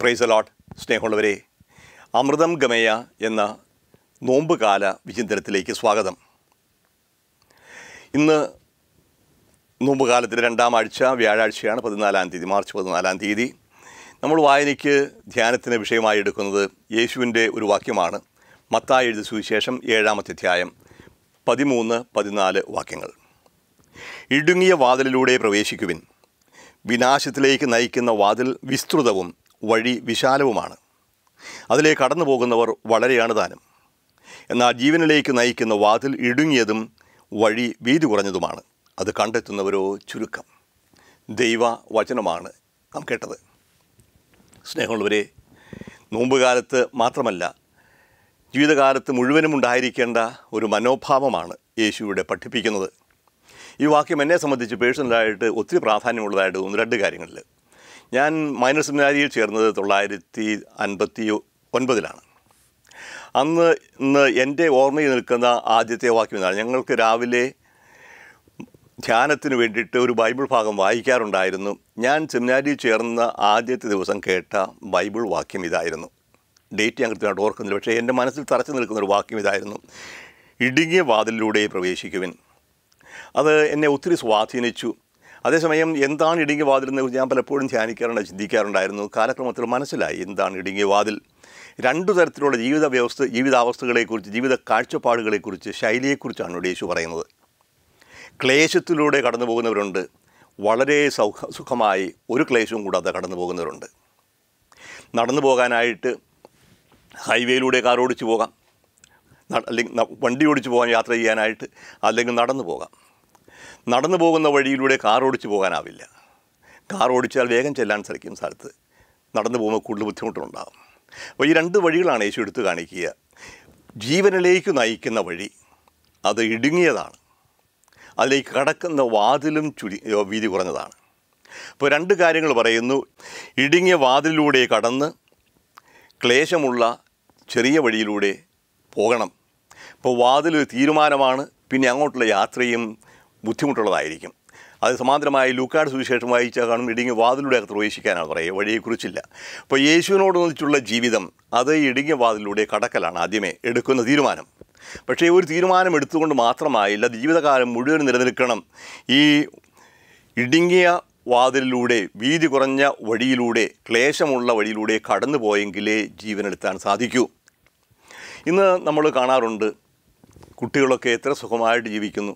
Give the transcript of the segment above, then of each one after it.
price allot സ്നേഹമുള്ളവരെ അമൃതം ഗമയ എന്ന നോമ്പുകാല വിചിന്തനത്തിലേക്ക് സ്വാഗതം ഇന്ന് നോമ്പുകാലത്തിൻ്റെ രണ്ടാം ആഴ്ച വ്യാഴാഴ്ചയാണ് പതിനാലാം തീയതി മാർച്ച് പതിനാലാം തീയതി നമ്മൾ വായനയ്ക്ക് ധ്യാനത്തിന് വിഷയമായി എടുക്കുന്നത് യേശുവിൻ്റെ ഒരു വാക്യമാണ് മത്തായി എഴുതി സുവിശേഷം ഏഴാമത്തെ അധ്യായം പതിമൂന്ന് പതിനാല് വാക്യങ്ങൾ ഇടുങ്ങിയ വാതിലിലൂടെ പ്രവേശിക്കുവിൻ വിനാശത്തിലേക്ക് നയിക്കുന്ന വാതിൽ വിസ്തൃതവും വഴി വിശാലവുമാണ് അതിലേ കടന്നു പോകുന്നവർ വളരെയാണ് താനും എന്നാൽ ജീവനിലേക്ക് നയിക്കുന്ന വാതിൽ ഇടുങ്ങിയതും വഴി വീതി കുറഞ്ഞതുമാണ് അത് കണ്ടെത്തുന്നവരോ ചുരുക്കം ദൈവ വചനമാണ് നാം കേട്ടത് സ്നേഹമുള്ളവരെ നോമ്പുകാലത്ത് മാത്രമല്ല ജീവിതകാലത്ത് മുഴുവനും ഉണ്ടായിരിക്കേണ്ട ഒരു മനോഭാവമാണ് യേശുവിടെ പഠിപ്പിക്കുന്നത് ഈ വാക്യം എന്നെ സംബന്ധിച്ച് പേഴ്സണലായിട്ട് ഒത്തിരി പ്രാധാന്യമുള്ളതായിട്ട് തോന്നുന്നു രണ്ട് കാര്യങ്ങളിൽ ഞാൻ മൈനർ സെമിനാരിയിൽ ചേർന്നത് തൊള്ളായിരത്തി അൻപത്തി ഒൻപതിലാണ് അന്ന് ഇന്ന് എൻ്റെ ഓർമ്മയിൽ നിൽക്കുന്ന ആദ്യത്തെ വാക്യം എന്നാണ് ഞങ്ങൾക്ക് രാവിലെ ധ്യാനത്തിന് വേണ്ടിയിട്ട് ഒരു ബൈബിൾ ഭാഗം വായിക്കാറുണ്ടായിരുന്നു ഞാൻ സെമിനാരിയിൽ ചേർന്ന ആദ്യത്തെ ദിവസം കേട്ട ബൈബിൾ വാക്യം ഇതായിരുന്നു ഡേറ്റ് ഞാൻ കൃത്യമായിട്ട് ഓർക്കുന്നില്ല പക്ഷേ എൻ്റെ മനസ്സിൽ തറച്ചു നിൽക്കുന്ന ഒരു വാക്യം ഇതായിരുന്നു ഇടുങ്ങിയ വാതിലിലൂടെ പ്രവേശിക്കുവിൻ അത് എന്നെ ഒത്തിരി സ്വാധീനിച്ചു അതേസമയം എന്താണ് ഇടുങ്ങിയ എന്ന് ഞാൻ പലപ്പോഴും ധ്യാനിക്കാറുണ്ട് ചിന്തിക്കാറുണ്ടായിരുന്നു കാലക്രമത്തിൽ മനസ്സിലായി എന്താണ് ഇടുങ്ങിയ വാതിൽ രണ്ടു തരത്തിലുള്ള ജീവിത വ്യവസ്ഥ ജീവിതാവസ്ഥകളെക്കുറിച്ച് ജീവിത കാഴ്ചപ്പാടുകളെക്കുറിച്ച് ശൈലിയെക്കുറിച്ചാണ് ഇവിടെ യേശു പറയുന്നത് ക്ലേശത്തിലൂടെ കടന്നു പോകുന്നവരുണ്ട് വളരെ സൗഖ സുഖമായി ഒരു ക്ലേശവും കൂടാതെ കടന്നു പോകുന്നവരുണ്ട് നടന്നു പോകാനായിട്ട് ഹൈവേയിലൂടെ കാർ ഓടിച്ചു പോകാം അല്ലെങ്കിൽ വണ്ടി ഓടിച്ചു പോകാൻ യാത്ര ചെയ്യാനായിട്ട് അല്ലെങ്കിൽ നടന്നു പോകാം നടന്നു പോകുന്ന വഴിയിലൂടെ കാർ ഓടിച്ച് പോകാനാവില്ല കാർ ഓടിച്ചാൽ വേഗം ചെല്ലാൻ ശ്രമിക്കും സ്ഥലത്ത് നടന്നു പോകുമ്പോൾ കൂടുതൽ ബുദ്ധിമുട്ടുണ്ടാകും അപ്പോൾ ഈ രണ്ട് വഴികളാണ് യേശു എടുത്തു കാണിക്കുക ജീവനിലേക്ക് നയിക്കുന്ന വഴി അത് ഇടുങ്ങിയതാണ് അതിലേക്ക് കടക്കുന്ന വാതിലും ചുരി വീതി കുറഞ്ഞതാണ് അപ്പോൾ രണ്ട് കാര്യങ്ങൾ പറയുന്നു ഇടുങ്ങിയ വാതിലൂടെ കടന്ന് ക്ലേശമുള്ള ചെറിയ വഴിയിലൂടെ പോകണം ഇപ്പോൾ വാതിൽ തീരുമാനമാണ് പിന്നെ അങ്ങോട്ടുള്ള യാത്രയും ബുദ്ധിമുട്ടുള്ളതായിരിക്കും അത് സമാന്തരമായി ലൂക്കാട് സുവിശേഷം വായിച്ചാൽ കാണും ഇടുങ്ങിയ വാതിലൂടെ അകത്ത് പ്രവേശിക്കാനാണ് പറയുക വഴിയെക്കുറിച്ചില്ല അപ്പോൾ യേശുവിനോടൊന്നിച്ചുള്ള ജീവിതം അത് ഇടുങ്ങിയ വാതിലൂടെ കടക്കലാണ് ആദ്യമേ എടുക്കുന്ന തീരുമാനം പക്ഷേ ഒരു തീരുമാനം എടുത്തുകൊണ്ട് മാത്രമായില്ല ജീവിതകാലം മുഴുവൻ നിലനിൽക്കണം ഈ ഇടുങ്ങിയ വാതിലിലൂടെ വീതി കുറഞ്ഞ വഴിയിലൂടെ ക്ലേശമുള്ള വഴിയിലൂടെ കടന്നു പോയെങ്കിലേ ജീവനെടുത്താൻ സാധിക്കൂ ഇന്ന് നമ്മൾ കാണാറുണ്ട് കുട്ടികളൊക്കെ എത്ര സുഖമായിട്ട് ജീവിക്കുന്നു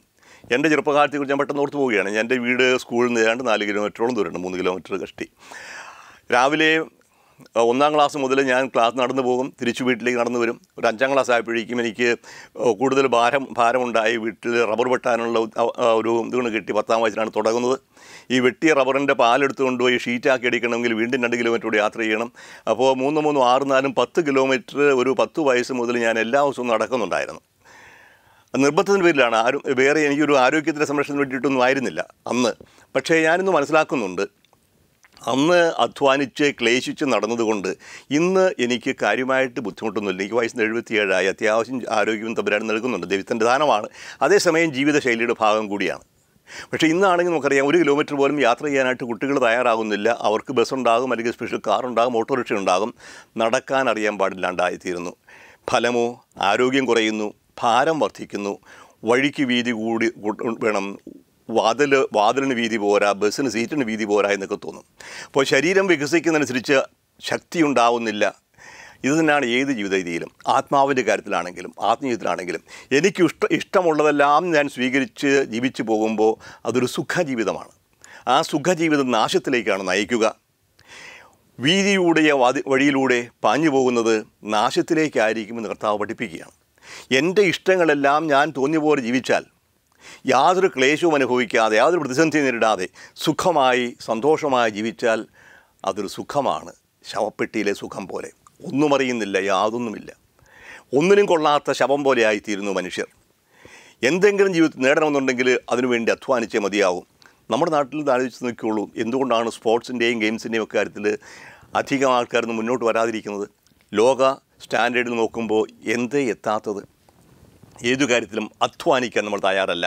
എൻ്റെ ചെറുപ്പകാലത്തെക്കുറിച്ച് ഞാൻ പെട്ടെന്ന് ഓർത്ത് പോവുകയാണ് എൻ്റെ വീട് സ്കൂളിൽ നിന്ന് ഏതാണ്ട് നാല് കിലോമീറ്ററോളം ദൂരമുണ്ട് മൂന്ന് കിലോമീറ്റർ കഷ്ടി രാവിലെ ഒന്നാം ക്ലാസ് മുതൽ ഞാൻ ക്ലാസ് നടന്നു പോകും തിരിച്ചു വീട്ടിലേക്ക് നടന്നു വരും ഒരു അഞ്ചാം ക്ലാസ് ആയപ്പോഴേക്കും എനിക്ക് കൂടുതൽ ഭാരം ഭാരമുണ്ടായി വീട്ടിൽ റബ്ബർ വെട്ടാനുള്ള ഒരു ഇതുകൊണ്ട് കിട്ടി പത്താം വയസ്സിലാണ് തുടങ്ങുന്നത് ഈ വെട്ടിയ റബ്ബറിൻ്റെ പാലെടുത്തുകൊണ്ട് കൊണ്ടുപോയി ഷീറ്റാക്കി എടുക്കണമെങ്കിൽ വീണ്ടും രണ്ട് കിലോമീറ്റർ യാത്ര ചെയ്യണം അപ്പോൾ മൂന്ന് മൂന്നും ആറ് നാലും പത്ത് കിലോമീറ്റർ ഒരു പത്ത് വയസ്സ് മുതൽ ഞാൻ എല്ലാ ദിവസവും നടക്കുന്നുണ്ടായിരുന്നു നിർബന്ധത്തിൻ്റെ പേരിലാണ് ആരും വേറെ എനിക്കൊരു ആരോഗ്യത്തിൻ്റെ സംരക്ഷണത്തിന് വേണ്ടിയിട്ടൊന്നും ആയിരുന്നില്ല അന്ന് പക്ഷേ ഞാനിന്ന് മനസ്സിലാക്കുന്നുണ്ട് അന്ന് അധ്വാനിച്ച് ക്ലേശിച്ച് നടന്നതുകൊണ്ട് ഇന്ന് എനിക്ക് കാര്യമായിട്ട് ബുദ്ധിമുട്ടൊന്നുമില്ല എനിക്ക് വയസ്സിന് എഴുപത്തിയേഴായി അത്യാവശ്യം ആരോഗ്യവും തമ്പരാനും നൽകുന്നുണ്ട് ദൈവത്തിൻ്റെ ദാനമാണ് അതേസമയം ജീവിതശൈലിയുടെ ഭാഗം കൂടിയാണ് പക്ഷേ ഇന്നാണെങ്കിൽ നമുക്കറിയാം ഒരു കിലോമീറ്റർ പോലും യാത്ര ചെയ്യാനായിട്ട് കുട്ടികൾ തയ്യാറാകുന്നില്ല അവർക്ക് ബസ് ഉണ്ടാകും അല്ലെങ്കിൽ സ്പെഷ്യൽ കാർ ഉണ്ടാകും ഓട്ടോറിക്ഷ ഉണ്ടാകും നടക്കാൻ അറിയാൻ പാടില്ലാണ്ടായിത്തീരുന്നു ഫലമോ ആരോഗ്യം കുറയുന്നു ഭാരം വർദ്ധിക്കുന്നു വഴിക്ക് വീതി കൂടി വേണം വാതിൽ വാതിലിന് വീതി പോരാ ബസ്സിന് സീറ്റിന് വീതി പോരാ എന്നൊക്കെ തോന്നും അപ്പോൾ ശരീരം വികസിക്കുന്നതനുസരിച്ച് ശക്തി ഉണ്ടാവുന്നില്ല ഇത് തന്നെയാണ് ഏത് ജീവിത രീതിയിലും ആത്മാവിൻ്റെ കാര്യത്തിലാണെങ്കിലും ആത്മീയത്തിലാണെങ്കിലും എനിക്ക് ഇഷ്ട ഇഷ്ടമുള്ളതെല്ലാം ഞാൻ സ്വീകരിച്ച് ജീവിച്ചു പോകുമ്പോൾ അതൊരു സുഖജീവിതമാണ് ആ സുഖജീവിതം നാശത്തിലേക്കാണ് നയിക്കുക വീതിയുടെ വഴിയിലൂടെ പാഞ്ഞു പോകുന്നത് നാശത്തിലേക്കായിരിക്കുമെന്ന് കർത്താവ് പഠിപ്പിക്കുകയാണ് എൻ്റെ ഇഷ്ടങ്ങളെല്ലാം ഞാൻ തോന്നിയപോലെ ജീവിച്ചാൽ യാതൊരു ക്ലേശവും അനുഭവിക്കാതെ യാതൊരു പ്രതിസന്ധി നേരിടാതെ സുഖമായി സന്തോഷമായി ജീവിച്ചാൽ അതൊരു സുഖമാണ് ശവപ്പെട്ടിയിലെ സുഖം പോലെ ഒന്നും അറിയുന്നില്ല യാതൊന്നുമില്ല ഒന്നിനും കൊള്ളാത്ത ശവം പോലെയായിത്തീരുന്നു മനുഷ്യർ എന്തെങ്കിലും ജീവിതത്തിൽ നേടണമെന്നുണ്ടെങ്കിൽ അതിനുവേണ്ടി അധ്വാനിച്ചേ മതിയാവും നമ്മുടെ നാട്ടിൽ നിന്ന് ആലോചിച്ച് നോക്കിയുള്ളൂ എന്തുകൊണ്ടാണ് സ്പോർട്സിൻ്റെയും ഗെയിംസിൻ്റെയും ഒക്കെ കാര്യത്തിൽ അധികം ആൾക്കാരൊന്നും മുന്നോട്ട് വരാതിരിക്കുന്നത് ലോക സ്റ്റാൻഡേർഡിൽ നോക്കുമ്പോൾ എന്ത് എത്താത്തത് ഏതു കാര്യത്തിലും അധ്വാനിക്കാൻ നമ്മൾ തയ്യാറല്ല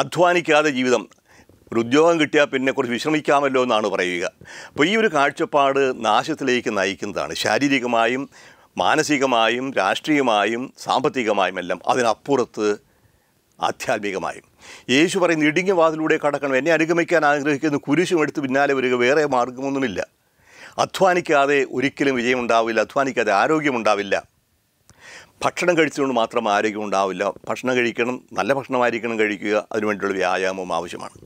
അധ്വാനിക്കാതെ ജീവിതം ഒരു ഉദ്യോഗം കിട്ടിയാൽ പിന്നെ കുറച്ച് വിശ്രമിക്കാമല്ലോ എന്നാണ് പറയുക അപ്പോൾ ഈ ഒരു കാഴ്ചപ്പാട് നാശത്തിലേക്ക് നയിക്കുന്നതാണ് ശാരീരികമായും മാനസികമായും രാഷ്ട്രീയമായും സാമ്പത്തികമായും എല്ലാം അതിനപ്പുറത്ത് ആധ്യാത്മികമായും യേശു പറയുന്ന ഇടുങ്ങിയ വാതിലൂടെ കടക്കണം എന്നെ അനുഗമിക്കാൻ ആഗ്രഹിക്കുന്ന കുരിശും എടുത്ത് പിന്നാലെ വരിക വേറെ മാർഗമൊന്നുമില്ല അധ്വാനിക്കാതെ ഒരിക്കലും വിജയമുണ്ടാവില്ല അധ്വാനിക്കാതെ ആരോഗ്യമുണ്ടാവില്ല ഭക്ഷണം കഴിച്ചുകൊണ്ട് മാത്രം ആരോഗ്യം ഉണ്ടാവില്ല ഭക്ഷണം കഴിക്കണം നല്ല ഭക്ഷണമായിരിക്കണം കഴിക്കുക അതിനുവേണ്ടിയുള്ള വ്യായാമവും ആവശ്യമാണ്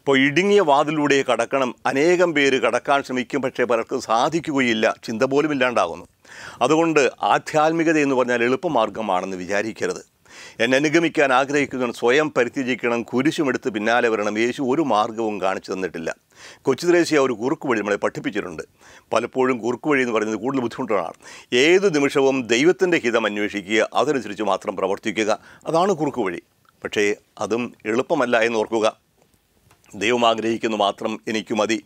അപ്പോൾ ഇടുങ്ങിയ വാതിലൂടെ കടക്കണം അനേകം പേര് കടക്കാൻ ശ്രമിക്കും പക്ഷേ പലർക്കും സാധിക്കുകയില്ല ചിന്ത പോലും ഇല്ലാണ്ടാകുന്നു അതുകൊണ്ട് ആധ്യാത്മികത എന്ന് പറഞ്ഞാൽ എളുപ്പമാർഗ്ഗമാണെന്ന് വിചാരിക്കരുത് എന്നെ അനുഗമിക്കാൻ ആഗ്രഹിക്കുന്നവൻ സ്വയം പരിത്യജിക്കണം കുരിശുമെടുത്ത് പിന്നാലെ വരണം യേശു ഒരു മാർഗവും കാണിച്ചു തന്നിട്ടില്ല കൊച്ചു ദേശീയ ഒരു കുറുക്കു വഴി നമ്മളെ പഠിപ്പിച്ചിട്ടുണ്ട് പലപ്പോഴും കുറുക്കു വഴി എന്ന് പറയുന്നത് കൂടുതൽ ബുദ്ധിമുട്ടാണ് ഏത് നിമിഷവും ദൈവത്തിൻ്റെ ഹിതം അന്വേഷിക്കുക അതനുസരിച്ച് മാത്രം പ്രവർത്തിക്കുക അതാണ് കുറുക്കു വഴി പക്ഷേ അതും എളുപ്പമല്ല എന്ന് ഓർക്കുക ദൈവം ആഗ്രഹിക്കുന്നു മാത്രം എനിക്ക് മതി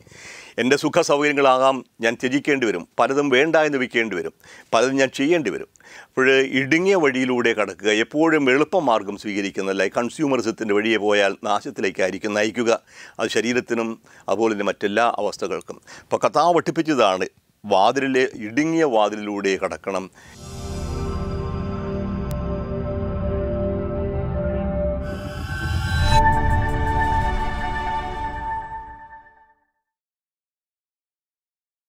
എൻ്റെ സുഖ സൗകര്യങ്ങളാകാം ഞാൻ ത്യജിക്കേണ്ടി വരും പലതും വേണ്ട എന്ന് വയ്ക്കേണ്ടി വരും പലതും ഞാൻ ചെയ്യേണ്ടി വരും അപ്പോൾ ഇടുങ്ങിയ വഴിയിലൂടെ കടക്കുക എപ്പോഴും എളുപ്പമാർഗം സ്വീകരിക്കുന്നതല്ല കൺസ്യൂമറിസത്തിൻ്റെ വഴിയെ പോയാൽ നാശത്തിലേക്കായിരിക്കും നയിക്കുക അത് ശരീരത്തിനും അതുപോലെ തന്നെ മറ്റെല്ലാ അവസ്ഥകൾക്കും അപ്പോൾ കഥാ വട്ടിപ്പിച്ചതാണ് വാതിലിലെ ഇടുങ്ങിയ വാതിലിലൂടെ കടക്കണം